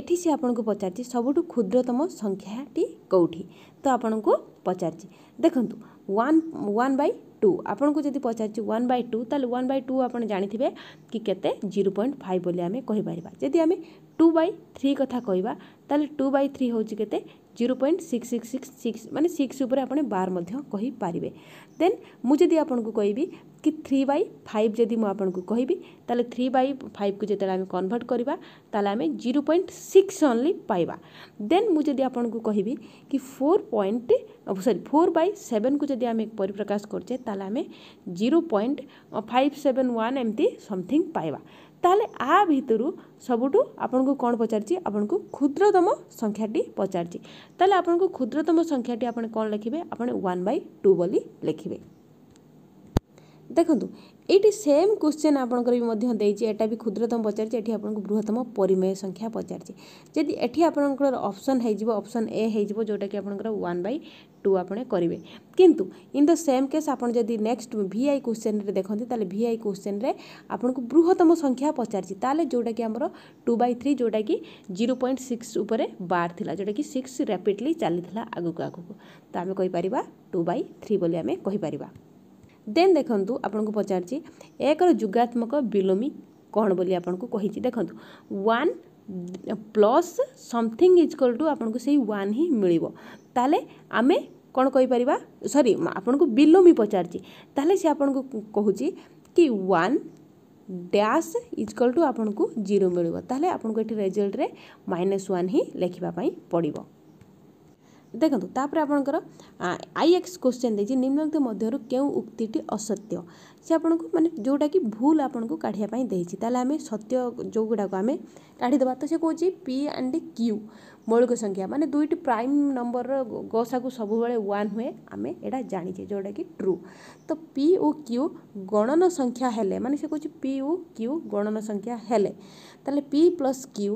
S1: ଏଠି ସେ ଆପଣଙ୍କୁ ପଚାରିଛି ସବୁଠୁ କ୍ଷୁଦ୍ରତମ ସଂଖ୍ୟାଟି କେଉଁଠି ତ ଆପଣଙ୍କୁ ପଚାରିଛି ଦେଖନ୍ତୁ ୱାନ୍ ୱାନ୍ ବାଇ ଟୁ ଆପଣଙ୍କୁ ଯଦି ପଚାରିଛି ୱାନ୍ ବାଇ ଟୁ ତାହେଲେ ୱାନ୍ ବାଇ ଟୁ ଆପଣ ଜାଣିଥିବେ କି କେତେ ଜିରୋ ପଏଣ୍ଟ ଫାଇଭ୍ ବୋଲି ଆମେ କହିପାରିବା ଯଦି ଆମେ ଟୁ ବାଇ ଥ୍ରୀ କଥା କହିବା ତାହେଲେ ଟୁ ବାଇ ଥ୍ରୀ ହେଉଛି କେତେ zero point six six six six মানে সিক্স উপরে ଆପଣ ବାର ମଧ୍ୟ କହିପାରିବେ ଦେନ୍ ମୁଁ ଯଦି ଆପଣଙ୍କୁ କହିବି କି ଥ୍ରୀ ବାଇ ଫାଇଭ୍ ଯଦି ମୁଁ ଆପଣଙ୍କୁ କହିବି ତାହେଲେ ଥ୍ରୀ ବାଇ ଫାଇଭ୍କୁ ଯେତେବେଳେ ଆମେ କନଭର୍ଟ କରିବା ତାହେଲେ ଆମେ ଜିରୋ ପଏଣ୍ଟ ସିକ୍ସ ଓନ୍ଲି ପାଇବା ଦେନ୍ ମୁଁ ଯଦି ଆପଣଙ୍କୁ କହିବି କି four point sorry four by ସେଭେନ୍କୁ ଯଦି ଆମେ ପରିପ୍ରକାଶ କରୁଛେ ତାହେଲେ ଆମେ zero point five seven one ଏମିତି ସମଥିଙ୍ଗ ପାଇବା ତାହେଲେ ଆ ଭିତରୁ ସବୁଠୁ ଆପଣଙ୍କୁ କ'ଣ ପଚାରିଛି ଆପଣଙ୍କୁ କ୍ଷୁଦ୍ରତମ ସଂଖ୍ୟାଟି ପଚାରିଛି ତାହେଲେ ଆପଣଙ୍କୁ କ୍ଷୁଦ୍ରତମ ସଂଖ୍ୟାଟି ଆପଣ କ'ଣ ଲେଖିବେ ଆପଣ ୱାନ୍ ବାଇ ଟୁ ବୋଲି ଲେଖିବେ ଦେଖନ୍ତୁ ଏଇଠି ସେମ୍ କୋଶ୍ଚେନ୍ ଆପଣଙ୍କର ବି ମଧ୍ୟ ଦେଇଛି ଏଇଟା ବି କ୍ଷୁଦ୍ରତମ ପଚାରିଛି ଏଠି ଆପଣଙ୍କୁ ବୃହତ୍ତମ ପରିମେୟ ସଂଖ୍ୟା ପଚାରିଛି ଯଦି ଏଠି ଆପଣଙ୍କର ଅପସନ୍ ହେଇଯିବ ଅପସନ୍ ଏ ହେଇଯିବ ଯେଉଁଟାକି ଆପଣଙ୍କର ୱାନ୍ ବାଇ ଟୁ ଆପଣ କରିବେ କିନ୍ତୁ ଇନ୍ ଦ ସେମ୍ କେସ୍ ଆପଣ ଯଦି ନେକ୍ସଟ ଭି ଆଇ କୋଶ୍ଚେନ୍ରେ ଦେଖନ୍ତି ତାହେଲେ ଭି ଆଇ କୋଶ୍ଚେନ୍ରେ ଆପଣଙ୍କୁ ବୃହତ୍ତମ ସଂଖ୍ୟା ପଚାରିଛି ତାହେଲେ ଯେଉଁଟାକି ଆମର ଟୁ ବାଇ ଥ୍ରୀ ଯେଉଁଟାକି ଜିରୋ ପଏଣ୍ଟ ସିକ୍ସ ଉପରେ ବାର ଥିଲା ଯେଉଁଟାକି ସିକ୍ସ ରାପିଡ଼ଲି ଚାଲିଥିଲା ଆଗକୁ ଆଗକୁ ତ ଆମେ କହିପାରିବା ଟୁ ବାଇ ଥ୍ରୀ ବୋଲି ଆମେ କହିପାରିବା ଦେନ୍ ଦେଖନ୍ତୁ ଆପଣଙ୍କୁ ପଚାରିଛି ଏକର ଯୁଗାତ୍ମକ ବିଲୋମୀ କ'ଣ ବୋଲି ଆପଣଙ୍କୁ କହିଛି ଦେଖନ୍ତୁ one plus something equal to ଆପଣଙ୍କୁ ସେଇ ୱାନ୍ ହିଁ ମିଳିବ ତାହେଲେ ଆମେ କ'ଣ କହିପାରିବା ସରି ଆପଣଙ୍କୁ ବିଲୋ ବି ପଚାରିଛି ତାହେଲେ ସେ ଆପଣଙ୍କୁ କହୁଛି କି ୱାନ୍ ଡ୍ୟାସ୍ ଇଜ୍କାଲ୍ ଟୁ ଆପଣଙ୍କୁ ଜିରୋ ମିଳିବ ତାହେଲେ ଆପଣଙ୍କୁ ଏଠି ରେଜଲ୍ଟରେ ମାଇନସ୍ ୱାନ୍ ହିଁ ଲେଖିବା ପାଇଁ ପଡ଼ିବ ଦେଖନ୍ତୁ ତାପରେ ଆପଣଙ୍କର ଆଇ ଏକ୍ସ କୋଶ୍ଚେନ୍ ଦେଇଛି ନିମ୍ନଲିଖିତ ମଧ୍ୟରୁ କେଉଁ ଉକ୍ତିଟି ଅସତ୍ୟ ସେ ଆପଣଙ୍କୁ ମାନେ ଯେଉଁଟାକି ଭୁଲ ଆପଣଙ୍କୁ କାଢ଼ିବା ପାଇଁ ଦେଇଛି ତାହେଲେ ଆମେ ସତ୍ୟ ଯେଉଁଗୁଡ଼ାକ ଆମେ କାଢ଼ିଦେବା ତ ସେ କହୁଛି ପି ଆଣ୍ଡ କ୍ୟୁ ମୌଳିକ ସଂଖ୍ୟା ମାନେ ଦୁଇଟି ପ୍ରାଇମ୍ ନମ୍ବରର ଗସାକୁ ସବୁବେଳେ ୱାନ୍ ହୁଏ ଆମେ ଏଇଟା ଜାଣିଛେ ଯେଉଁଟାକି ଟ୍ରୁ ତ ପି ଓ କ୍ୟୁ ଗଣନ ସଂଖ୍ୟା ହେଲେ ମାନେ ସେ କହୁଛି ପି ଓ କ୍ୟୁ ଗଣନ ସଂଖ୍ୟା ହେଲେ ତାହେଲେ P plus Q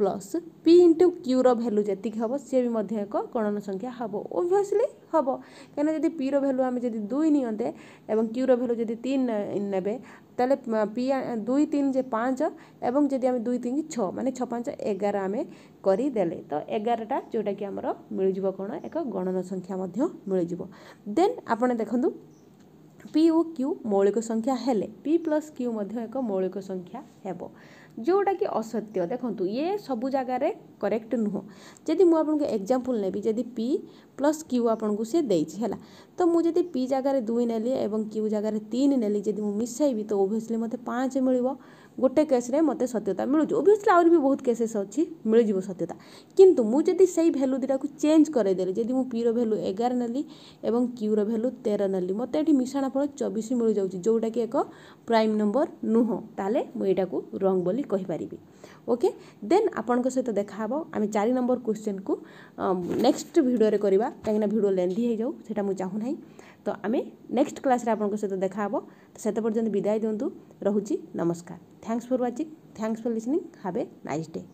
S1: plus P into কিউর ভ্যালু যেতিকি হব সি বি মধ্যে এক গণন সংখ্যা হব ওভিয়সলি হব কেন যদি পির ভ্যালু আমি যদি দুই নিয়ন্তে এবং কিউর ভ্যালু যদি তিন নেবে তাহলে পি দুই তিন যে পাঁচ এবং যদি আমি দুই তিন ছ মানে ছ পাঁচ এগার আমি করিদেলে তো এগারটা ଯେଉଁଟାକି ଆମର ମିଳିଯିବ କ'ଣ ଏକ ଗଣନ ସଂଖ୍ୟା ମଧ୍ୟ ମିଳିଯିବ ଦେନ୍ ଆପଣ ଦେଖନ୍ତୁ ପି ଓ କ୍ୟୁ ମୌଳିକ ସଂଖ୍ୟା ହେଲେ ପି ପ୍ଲସ୍ କ୍ୟୁ ମଧ୍ୟ ଏକ ମୌଳିକ ସଂଖ୍ୟା ହେବ ଯେଉଁଟାକି ଅସତ୍ୟ ଦେଖନ୍ତୁ ଇଏ ସବୁ ଜାଗାରେ କରେକ୍ଟ ନୁହଁ ଯଦି ମୁଁ ଆପଣଙ୍କୁ ଏକ୍ଜାମ୍ପଲ୍ ନେବି ଯଦି ପି ପ୍ଲସ୍ କ୍ୟୁ ଆପଣଙ୍କୁ ସେ ଦେଇଛି ହେଲା ତ ମୁଁ ଯଦି ପି ଜାଗାରେ ଦୁଇ ନେଲି ଏବଂ କ୍ୟୁ ଜାଗାରେ ତିନି ନେଲି ଯଦି ମୁଁ ମିଶାଇବି ତ ଓଭିୟସ୍ଲି ମୋତେ ପାଞ୍ଚ ମିଳିବ ଗୋଟେ କେସ୍ରେ ମୋତେ ସତ୍ୟତା ମିଳୁଛି ଓଭିୟସ୍ଲି ଆହୁରି ବି ବହୁତ କେସେସ୍ ଅଛି ମିଳିଯିବ ସତ୍ୟତା କିନ୍ତୁ ମୁଁ ଯଦି ସେଇ ଭ୍ୟାଲୁ ଦୁଇଟାକୁ ଚେଞ୍ଜ କରାଇଦେଲି ଯଦି ମୁଁ ପିର ଭ୍ୟାଲୁ ଏଗାର ନେଲି ଏବଂ କ୍ୟୁର ଭ୍ୟାଲୁ ତେର ନେଲି ମୋତେ ଏଠି ମିଶାଣ ଫଳ ଚବିଶ ମିଳିଯାଉଛି ଯେଉଁଟାକି ଏକ ପ୍ରାଇମ୍ ନମ୍ବର ନୁହଁ ତାହେଲେ ମୁଁ ଏଇଟାକୁ ରଙ୍ଗ ବୋଲି କହିପାରିବି ଓକେ ଦେନ୍ ଆପଣଙ୍କ ସହିତ ଦେଖାହେବ ଆମେ ଚାରି ନମ୍ବର କ୍ୱେଶ୍ଚିନ୍କୁ ନେକ୍ସଟ ଭିଡ଼ିଓରେ କରିବା କାହିଁକିନା ଭିଡ଼ିଓ ଲେନ୍ଦି ହେଇଯାଉ ସେଇଟା ମୁଁ ଚାହୁଁନାହିଁ ତ ଆମେ ନେକ୍ସଟ କ୍ଲାସ୍ରେ ଆପଣଙ୍କ ସହିତ ଦେଖା ହେବ ତ ସେତେ ପର୍ଯ୍ୟନ୍ତ ବିଦାୟ ଦିଅନ୍ତୁ ରହୁଛି ନମସ୍କାର thanks for watching thanks for listening have a nice day